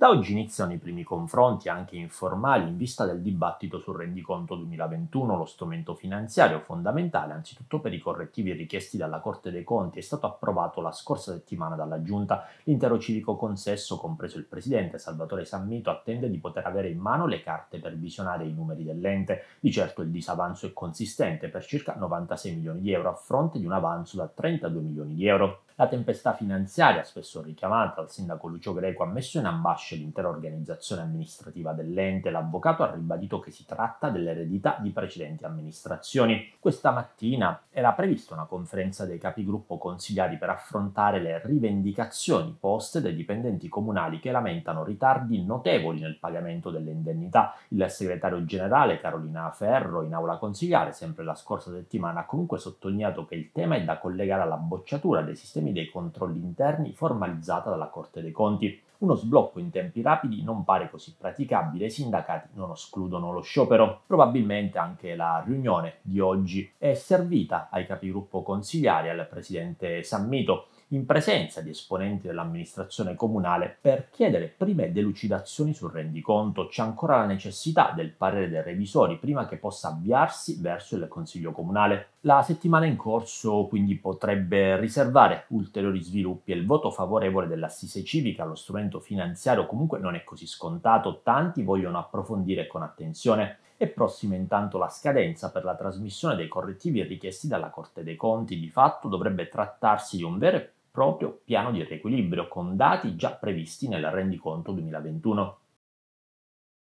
Da oggi iniziano i primi confronti, anche informali, in vista del dibattito sul rendiconto 2021, lo strumento finanziario fondamentale anzitutto per i correttivi richiesti dalla Corte dei Conti, è stato approvato la scorsa settimana dalla Giunta. L'intero civico consesso, compreso il Presidente Salvatore Sammito, attende di poter avere in mano le carte per visionare i numeri dell'ente. Di certo il disavanzo è consistente per circa 96 milioni di euro a fronte di un avanzo da 32 milioni di euro. La tempesta finanziaria, spesso richiamata dal sindaco Lucio Greco, ha messo in ambasce l'intera organizzazione amministrativa dell'ente. L'avvocato ha ribadito che si tratta dell'eredità di precedenti amministrazioni. Questa mattina era prevista una conferenza dei capigruppo consigliari per affrontare le rivendicazioni poste dai dipendenti comunali che lamentano ritardi notevoli nel pagamento delle indennità. Il segretario generale Carolina Ferro, in aula consigliare sempre la scorsa settimana, ha comunque sottolineato che il tema è da collegare alla bocciatura dei sistemi termini dei controlli interni formalizzata dalla Corte dei Conti. Uno sblocco in tempi rapidi non pare così praticabile, i sindacati non escludono lo sciopero. Probabilmente anche la riunione di oggi è servita ai capigruppo consigliari e al presidente Sammito in presenza di esponenti dell'amministrazione comunale per chiedere prime delucidazioni sul rendiconto. C'è ancora la necessità del parere dei revisori prima che possa avviarsi verso il Consiglio Comunale. La settimana in corso quindi potrebbe riservare ulteriori sviluppi e il voto favorevole dell'assise civica allo strumento finanziario comunque non è così scontato, tanti vogliono approfondire con attenzione. È prossima intanto la scadenza per la trasmissione dei correttivi richiesti dalla Corte dei Conti, di fatto dovrebbe trattarsi di un vero e proprio piano di riequilibrio con dati già previsti nel rendiconto 2021.